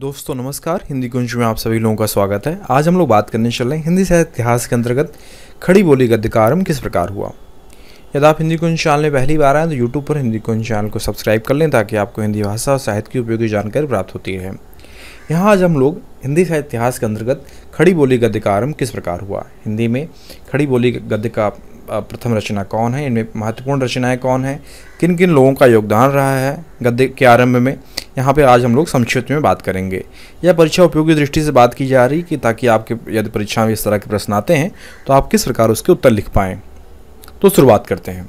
दोस्तों नमस्कार हिंदी कुंज में आप सभी लोगों का स्वागत है आज हम लोग बात करने चल रहे हैं हिंदी साहित्य इतिहास के अंतर्गत खड़ी बोली का अधिकारम किस प्रकार हुआ यदि आप हिंदी कुंज चैनल में पहली बार आए तो यूट्यूब पर हिंदी कुंज चैनल को सब्सक्राइब कर लें ताकि आपको हिंदी भाषा और साहित्य की उपयोगी जानकारी प्राप्त होती है यहाँ आज हम लोग हिंदी साहित्य इतिहास के अंतर्गत खड़ी बोली का गद्यकारम किस प्रकार हुआ हिंदी में खड़ी बोली गद्य का प्रथम रचना कौन है इनमें महत्वपूर्ण रचनाएं कौन हैं किन किन लोगों का योगदान रहा है गद्य के आरंभ में यहाँ पर आज हम लोग संक्षिप्त में बात करेंगे यह परीक्षा उपयोगी दृष्टि से बात की जा रही कि ताकि आपके यदि परीक्षा में इस तरह के प्रश्न आते हैं तो आप किस प्रकार उसके उत्तर लिख पाएँ तो शुरुआत करते हैं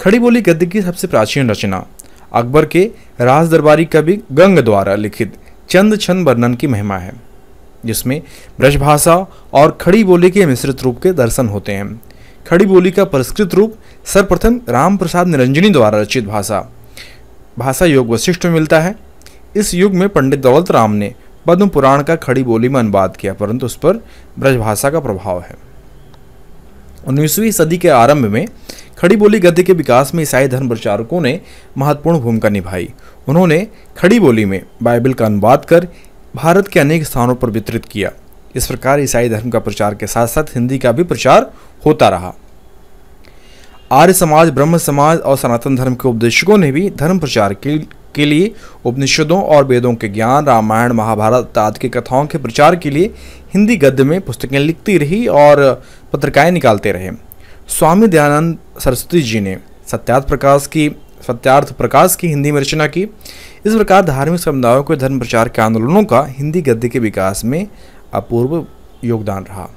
खड़ी बोली गद्य की सबसे प्राचीन रचना अकबर के राज दरबारी कवि गंग द्वारा लिखित चंद छंद वर्णन की महिमा है जिसमें ब्रजभाषा और खड़ी बोली के मिश्रित रूप के दर्शन होते हैं खड़ी बोली का परिष्कृत रूप सर्वप्रथम रामप्रसाद निरंजनी द्वारा रचित भाषा भाषा योग वशिष्ठ में मिलता है इस युग में पंडित दौलत राम ने पद्म पुराण का खड़ी बोली में अनुवाद किया परंतु उस पर ब्रजभाषा का प्रभाव है उन्नीसवीं सदी के आरंभ में खड़ी बोली गद्य के विकास में ईसाई धर्म प्रचारकों ने महत्वपूर्ण भूमिका निभाई उन्होंने खड़ी बोली में बाइबल का अनुवाद कर भारत के अनेक स्थानों पर वितरित किया इस प्रकार ईसाई धर्म का प्रचार के साथ साथ हिंदी का भी प्रचार होता रहा आर्य समाज ब्रह्म समाज और सनातन धर्म के उपदेशकों ने भी धर्म प्रचार के, के लिए उपनिषदों और वेदों के ज्ञान रामायण महाभारत आदि की कथाओं के प्रचार के लिए हिंदी गद्य में पुस्तकें लिखती रही और पत्रिकाएँ निकालते रहे स्वामी दयानंद सरस्वती जी ने सत्यार्थ प्रकाश की सत्यार्थ प्रकाश की हिंदी में रचना की इस प्रकार धार्मिक समुदायों के धर्म प्रचार के आंदोलनों का हिंदी गद्य के विकास में अपूर्व योगदान रहा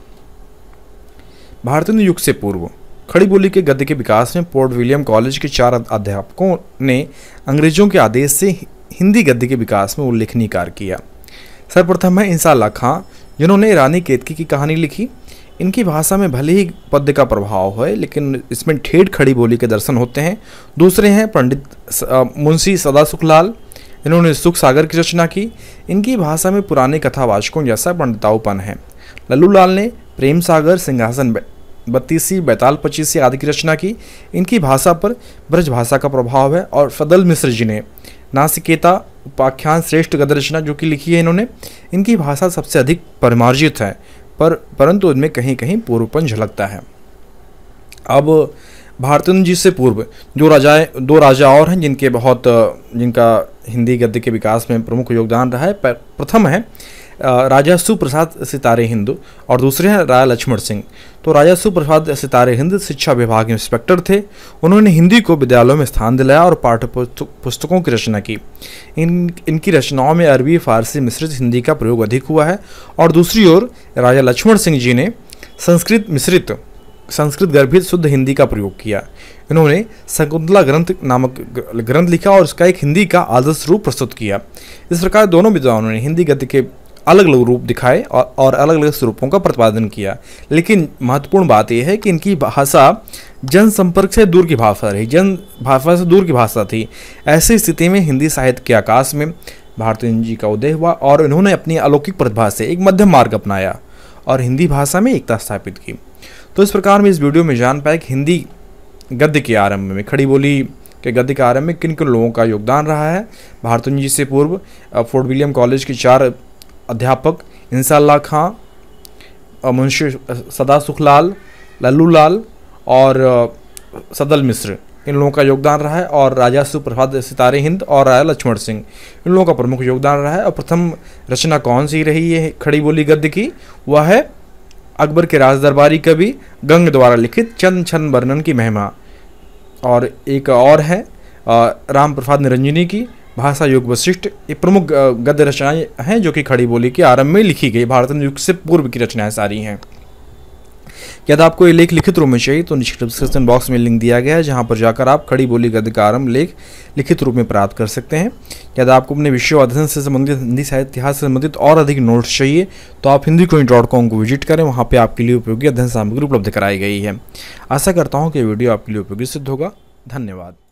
भारतीय युग से पूर्व खड़ी बोली के गद्य के विकास में पोर्ट विलियम कॉलेज के चार अध्यापकों ने अंग्रेजों के आदेश से हिंदी गद्य के विकास में उल्लेखनीय कार्य किया सर्वप्रथम है इंसाला खां जिन्होंने रानी केतकी की कहानी लिखी इनकी भाषा में भले ही पद्य का प्रभाव है लेकिन इसमें ठेठ खड़ी बोली के दर्शन होते हैं दूसरे हैं पंडित मुंशी सदा सुखलाल इन्होंने सुख सागर की रचना की इनकी भाषा में पुराने कथावाचकों जैसा पंडिताऊपन है लल्लू लाल ने प्रेम सागर सिंहासन बत्तीसी बैताल पच्चीसी आदि की रचना की इनकी भाषा पर ब्रज भाषा का प्रभाव है और फदल मिश्र जी ने नासिकेता उपाख्यान श्रेष्ठ गद्य रचना जो कि लिखी है इन्होंने इनकी भाषा सबसे अधिक परमार्जित है पर परंतु इनमें कहीं कहीं पूर्वपन झलकता है अब भारतेंदु जी से पूर्व जो राजाएं दो राजा और हैं जिनके बहुत जिनका हिंदी गद्य के विकास में प्रमुख योगदान रहा है प्रथम है राजा सुप्रसाद सितारे हिंद और दूसरे हैं राजा लक्ष्मण सिंह तो राजा सुप्रसाद सितारे हिंद शिक्षा विभाग के इंस्पेक्टर थे उन्होंने हिंदी को विद्यालयों में स्थान दिलाया और पाठ्य पुस्तकों की रचना की इन इनकी रचनाओं में अरबी फारसी मिश्रित हिंदी का प्रयोग अधिक हुआ है और दूसरी ओर राजा लक्ष्मण सिंह जी ने संस्कृत मिश्रित संस्कृत गर्भित शुद्ध हिंदी का प्रयोग किया इन्होंने शकुंतला ग्रंथ नामक ग्रंथ लिखा और उसका एक हिंदी का आदर्श रूप प्रस्तुत किया इस प्रकार दोनों विद्वानों ने हिंदी गद्य के अलग अलग रूप दिखाए और, अलग अलग स्वरूपों का प्रतिपादन किया लेकिन महत्वपूर्ण बात यह है कि इनकी भाषा जनसंपर्क से दूर की भाषा रही जन भाषा से दूर की भाषा थी ऐसी स्थिति में हिंदी साहित्य के आकाश में भारतीय जी का उदय हुआ और इन्होंने अपनी अलौकिक प्रतिभा से एक मध्यम मार्ग अपनाया और हिंदी भाषा में एकता स्थापित की तो इस प्रकार में इस वीडियो में जान पाए कि हिंदी गद्य के आरंभ में खड़ी बोली के गद्य के आरंभ में किन किन लोगों का योगदान रहा है भारतुंज जी से पूर्व फोर्ट विलियम कॉलेज के चार अध्यापक इंसाला खां मुंशी सदा सुखलाल लल्लू लाल और सदल मिश्र इन लोगों का योगदान रहा है और राजा सुप्रभात सितारे हिंद और राजा लक्ष्मण सिंह इन लोगों का प्रमुख योगदान रहा है और प्रथम रचना कौन सी रही है खड़ी बोली गद्य की वह है अकबर के राजदरबारी कवि गंग द्वारा लिखित चंद छन वर्णन की महिमा और एक और है राम प्रसाद निरंजनी की भाषा योग वशिष्ठ ये प्रमुख गद्य रचनाएँ हैं जो कि खड़ी बोली के आरंभ में लिखी गई भारत युग से पूर्व की रचनाएँ सारी हैं यदि आपको ये लेख लिखित रूप में चाहिए तो नीचे डिस्क्रिप्शन बॉक्स में लिंक दिया गया है जहाँ पर जाकर आप खड़ी बोली गद्य का आरंभ लेख लिखित रूप में प्राप्त कर सकते हैं यदि आपको अपने विषय और अध्ययन से संबंधित हिंदी साहित्य इतिहास से संबंधित और अधिक नोट्स चाहिए तो आप हिंदी कोइन डॉट कॉम को विजिट करें वहाँ पर आपके लिए उपयोगी अध्ययन सामग्री उपलब्ध कराई गई है आशा करता हूँ कि वीडियो आपके लिए उपयोगी सिद्ध होगा धन्यवाद